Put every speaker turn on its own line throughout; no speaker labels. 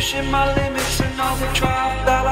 pushing my limits and all the drive that I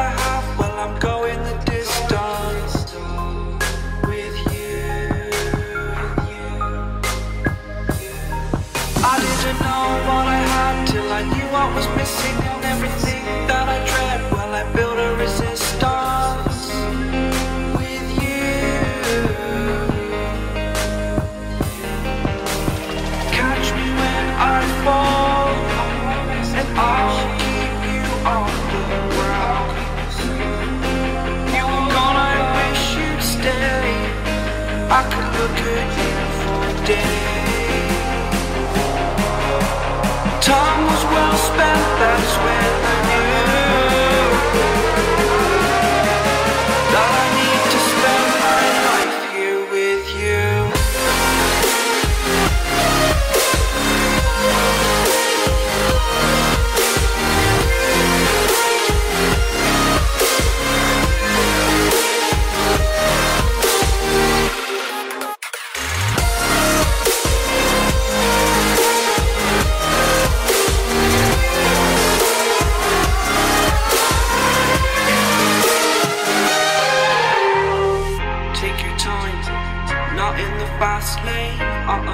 time was well spent, that's when I knew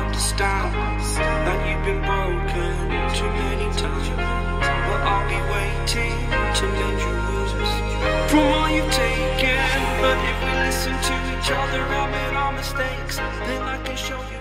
understand that you've been broken too many
times. But I'll be waiting to mend your wounds from all you've
taken. But if we listen to each other, I made our mistakes, then I can show you.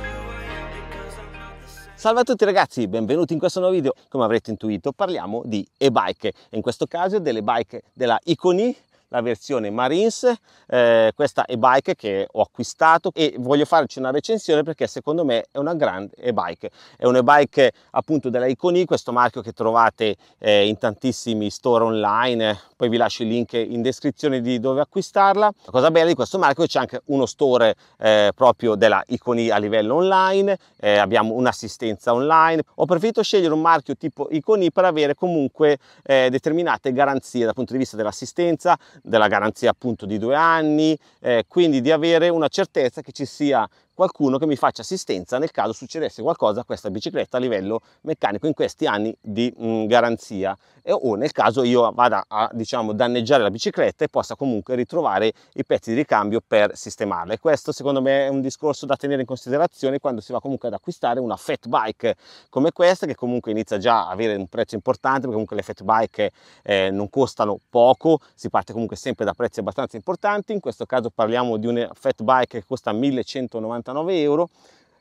Salve a tutti ragazzi, benvenuti in questo nuovo video. Come avrete intuito parliamo di e-bike e in questo caso delle bike della Iconi la versione Marines, eh, questa e-bike che ho acquistato e voglio farci una recensione perché secondo me è una grande e-bike. È un e bike appunto della Iconi, questo marchio che trovate eh, in tantissimi store online, poi vi lascio il link in descrizione di dove acquistarla. La cosa bella di questo marchio è c'è anche uno store eh, proprio della Iconi a livello online, eh, abbiamo un'assistenza online. Ho preferito scegliere un marchio tipo Iconi per avere comunque eh, determinate garanzie dal punto di vista dell'assistenza, della garanzia appunto di due anni, eh, quindi di avere una certezza che ci sia qualcuno che mi faccia assistenza nel caso succedesse qualcosa a questa bicicletta a livello meccanico in questi anni di mh, mm, garanzia e, o nel caso io vada a diciamo danneggiare la bicicletta e possa comunque ritrovare i pezzi di ricambio per sistemarla e questo secondo me è un discorso da tenere in considerazione quando si va comunque ad acquistare una fat bike come questa che comunque inizia già a avere un prezzo importante perché comunque le fat bike eh, non costano poco si parte comunque sempre da prezzi abbastanza importanti in questo caso parliamo di una fat bike che costa 1190 99 euro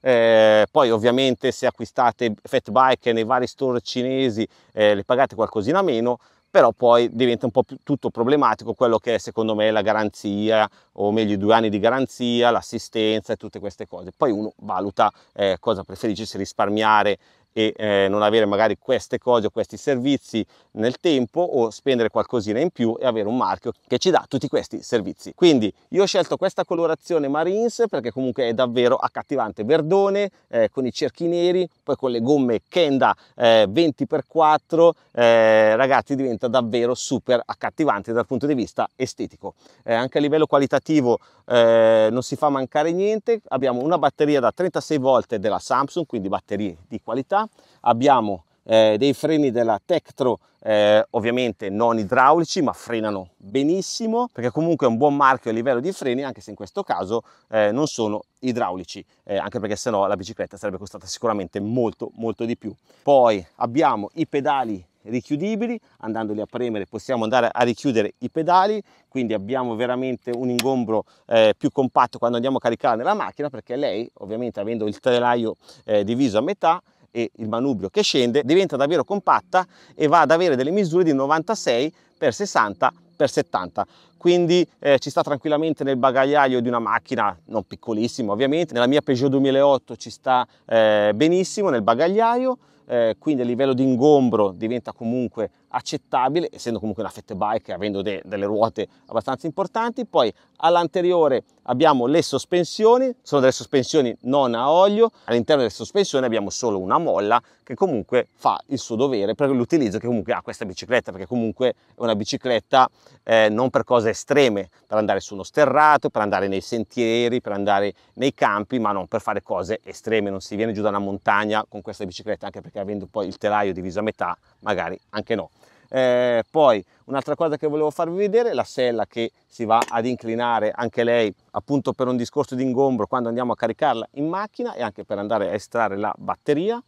eh, poi ovviamente se acquistate fat bike nei vari store cinesi eh, le pagate qualcosina meno però poi diventa un po' più, tutto problematico quello che è secondo me la garanzia o meglio i due anni di garanzia l'assistenza e tutte queste cose poi uno valuta eh, cosa preferisce se risparmiare e eh, non avere magari queste cose o questi servizi nel tempo o spendere qualcosina in più e avere un marchio che ci dà tutti questi servizi. Quindi io ho scelto questa colorazione Marines perché comunque è davvero accattivante, verdone eh, con i cerchi neri, poi con le gomme Kenda eh, 20x4, eh, ragazzi diventa davvero super accattivante dal punto di vista estetico. Eh, anche a livello qualitativo eh, non si fa mancare niente, abbiamo una batteria da 36 volte della Samsung, quindi batterie di qualità abbiamo eh, dei freni della Tektro eh, ovviamente non idraulici ma frenano benissimo perché comunque è un buon marchio a livello di freni anche se in questo caso eh, non sono idraulici eh, anche perché sennò la bicicletta sarebbe costata sicuramente molto molto di più poi abbiamo i pedali richiudibili andandoli a premere possiamo andare a richiudere i pedali quindi abbiamo veramente un ingombro eh, più compatto quando andiamo a caricare nella macchina perché lei ovviamente avendo il telaio eh, diviso a metà e il manubrio che scende diventa davvero compatta e va ad avere delle misure di 96 x 60 x 70 quindi eh, ci sta tranquillamente nel bagagliaio di una macchina non piccolissima ovviamente nella mia Peugeot 2008 ci sta eh, benissimo nel bagagliaio eh, quindi a livello di ingombro diventa comunque accettabile essendo comunque una fette bike avendo de delle ruote abbastanza importanti poi all'anteriore abbiamo le sospensioni, sono delle sospensioni non a olio, all'interno delle sospensioni abbiamo solo una molla che comunque fa il suo dovere per l'utilizzo che comunque ha questa bicicletta, perché comunque è una bicicletta eh, non per cose estreme, per andare su uno sterrato, per andare nei sentieri, per andare nei campi, ma non per fare cose estreme, non si viene giù da una montagna con questa bicicletta, anche perché avendo poi il telaio diviso a metà, magari anche no. Eh, poi un'altra cosa che volevo farvi vedere è la sella che si va ad inclinare anche lei appunto per un discorso di ingombro quando andiamo a caricarla in macchina e anche per andare a estrarre la batteria.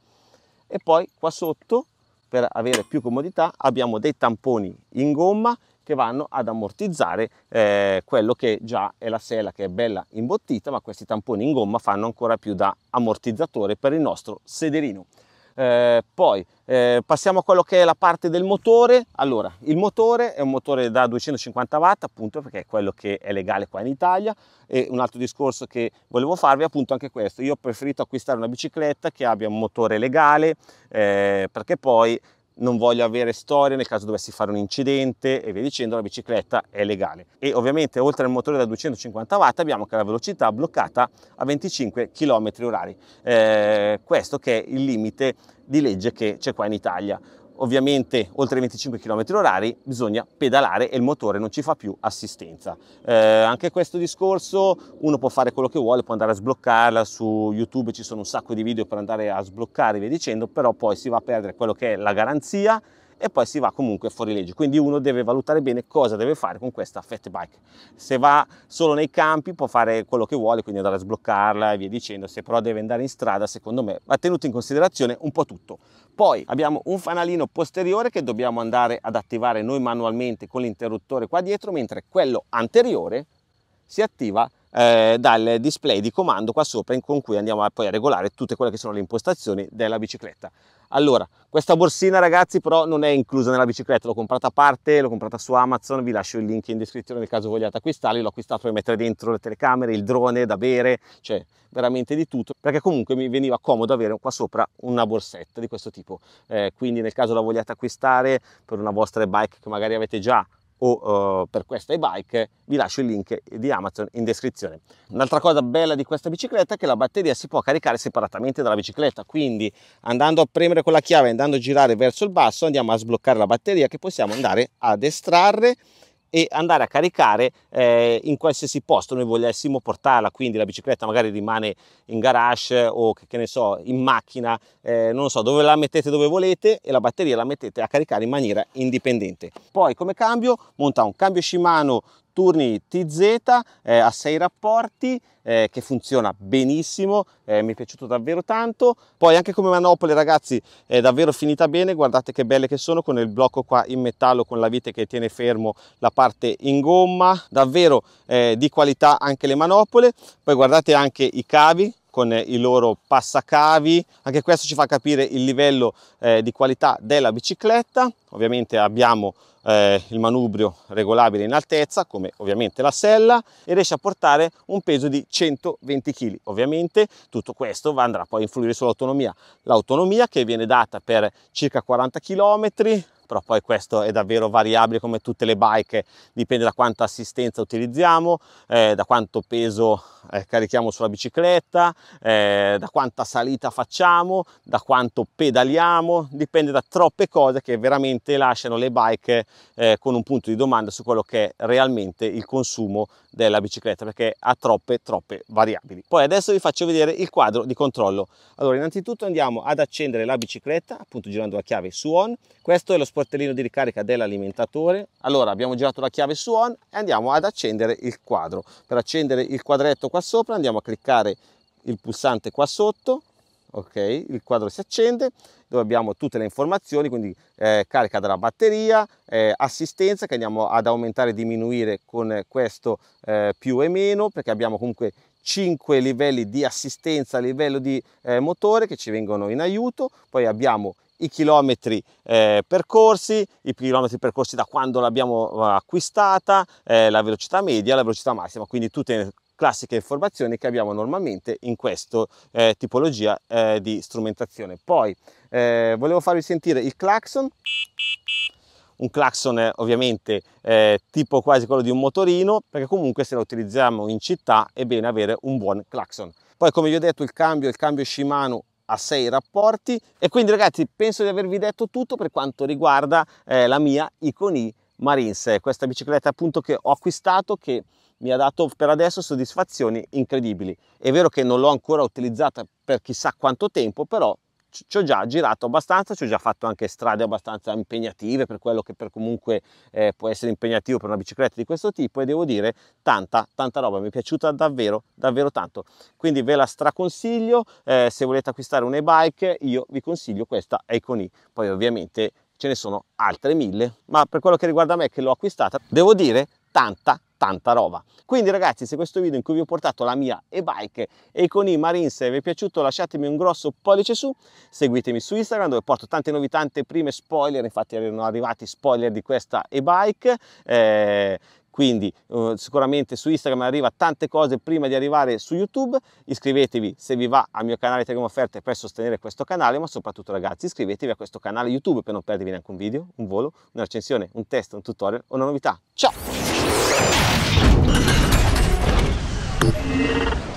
E poi qua sotto per avere più comodità abbiamo dei tamponi in gomma che vanno ad ammortizzare eh, quello che già è la sella che è bella imbottita ma questi tamponi in gomma fanno ancora più da ammortizzatore per il nostro sederino. Eh, poi eh, passiamo a quello che è la parte del motore. Allora, il motore è un motore da 250 watt, appunto perché è quello che è legale qua in Italia. E un altro discorso che volevo farvi è appunto anche questo. Io ho preferito acquistare una bicicletta che abbia un motore legale eh, perché poi non voglio avere storie nel caso dovessi fare un incidente e via dicendo, la bicicletta è legale. E ovviamente oltre al motore da 250 watt abbiamo anche la velocità bloccata a 25 km h eh, questo che è il limite di legge che c'è qua in Italia ovviamente oltre i 25 km/h bisogna pedalare e il motore non ci fa più assistenza. Eh, anche questo discorso, uno può fare quello che vuole, può andare a sbloccarla, su YouTube ci sono un sacco di video per andare a sbloccare e via dicendo, però poi si va a perdere quello che è la garanzia e poi si va comunque fuori legge. Quindi uno deve valutare bene cosa deve fare con questa fat bike. Se va solo nei campi può fare quello che vuole, quindi andare a sbloccarla e via dicendo, se però deve andare in strada secondo me va tenuto in considerazione un po' tutto. Poi abbiamo un fanalino posteriore che dobbiamo andare ad attivare noi manualmente con l'interruttore qua dietro, mentre quello anteriore si attiva eh, dal display di comando qua sopra con cui andiamo poi a regolare tutte quelle che sono le impostazioni della bicicletta. Allora, questa borsina ragazzi però non è inclusa nella bicicletta, l'ho comprata a parte, l'ho comprata su Amazon, vi lascio il link in descrizione nel caso vogliate acquistarli, l'ho acquistato per mettere dentro le telecamere, il drone da bere, cioè veramente di tutto, perché comunque mi veniva comodo avere qua sopra una borsetta di questo tipo, eh, quindi nel caso la vogliate acquistare per una vostra bike che magari avete già o uh, per questa e-bike vi lascio il link di Amazon in descrizione. Un'altra cosa bella di questa bicicletta è che la batteria si può caricare separatamente dalla bicicletta, quindi andando a premere con la chiave e andando a girare verso il basso andiamo a sbloccare la batteria che possiamo andare ad estrarre e andare a caricare eh, in qualsiasi posto noi volessimo portarla, quindi la bicicletta magari rimane in garage o che, che ne so, in macchina, eh, non so, dove la mettete dove volete e la batteria la mettete a caricare in maniera indipendente. Poi come cambio monta un cambio Shimano turni TZ eh, a 6 rapporti eh, che funziona benissimo, eh, mi è piaciuto davvero tanto. Poi anche come manopole ragazzi è davvero finita bene, guardate che belle che sono con il blocco qua in metallo con la vite che tiene fermo la parte in gomma, davvero eh, di qualità anche le manopole. Poi guardate anche i cavi, con eh, i loro passacavi anche questo ci fa capire il livello eh, di qualità della bicicletta ovviamente abbiamo eh, il manubrio regolabile in altezza come ovviamente la sella e riesce a portare un peso di 120 kg ovviamente tutto questo andrà poi a influire sull'autonomia l'autonomia che viene data per circa 40 km però poi questo è davvero variabile come tutte le bike, dipende da quanta assistenza utilizziamo, eh, da quanto peso eh, carichiamo sulla bicicletta, eh, da quanta salita facciamo, da quanto pedaliamo, dipende da troppe cose che veramente lasciano le bike eh, con un punto di domanda su quello che è realmente il consumo della bicicletta, perché ha troppe troppe variabili. Poi adesso vi faccio vedere il quadro di controllo. Allora innanzitutto andiamo ad accendere la bicicletta, appunto girando la chiave su on, questo è lo sportellino di ricarica dell'alimentatore. Allora abbiamo girato la chiave su on e andiamo ad accendere il quadro. Per accendere il quadretto qua sopra andiamo a cliccare il pulsante qua sotto, ok? Il quadro si accende dove abbiamo tutte le informazioni, quindi eh, carica della batteria, eh, assistenza che andiamo ad aumentare e diminuire con questo eh, più e meno perché abbiamo comunque 5 livelli di assistenza a livello di eh, motore che ci vengono in aiuto, poi abbiamo i chilometri eh, percorsi, i chilometri percorsi da quando l'abbiamo eh, acquistata, eh, la velocità media, la velocità massima, quindi tutte le classiche informazioni che abbiamo normalmente in questa eh, tipologia eh, di strumentazione. Poi eh, volevo farvi sentire il clacson, un clacson ovviamente tipo quasi quello di un motorino, perché comunque se lo utilizziamo in città è bene avere un buon clacson. Poi come vi ho detto il cambio, il cambio Shimano a sei rapporti e quindi ragazzi penso di avervi detto tutto per quanto riguarda eh, la mia Iconi Marines questa bicicletta appunto che ho acquistato che mi ha dato per adesso soddisfazioni incredibili è vero che non l'ho ancora utilizzata per chissà quanto tempo però ci ho già girato abbastanza, ci ho già fatto anche strade abbastanza impegnative per quello che per comunque eh, può essere impegnativo per una bicicletta di questo tipo e devo dire tanta, tanta roba, mi è piaciuta davvero, davvero tanto. Quindi ve la straconsiglio, eh, se volete acquistare un e-bike io vi consiglio questa Icon E, poi ovviamente ce ne sono altre mille, ma per quello che riguarda me che l'ho acquistata, devo dire tanta tanta roba. Quindi ragazzi se questo video in cui vi ho portato la mia e-bike e con i Marines vi è piaciuto lasciatemi un grosso pollice su, seguitemi su Instagram dove porto tante novità, tante prime spoiler, infatti erano arrivati spoiler di questa e-bike, eh, quindi eh, sicuramente su Instagram arriva tante cose prima di arrivare su YouTube, iscrivetevi se vi va al mio canale Telegram Offerte per sostenere questo canale, ma soprattutto ragazzi iscrivetevi a questo canale YouTube per non perdervi neanche un video, un volo, un'accensione, un test, un tutorial o una novità. Ciao!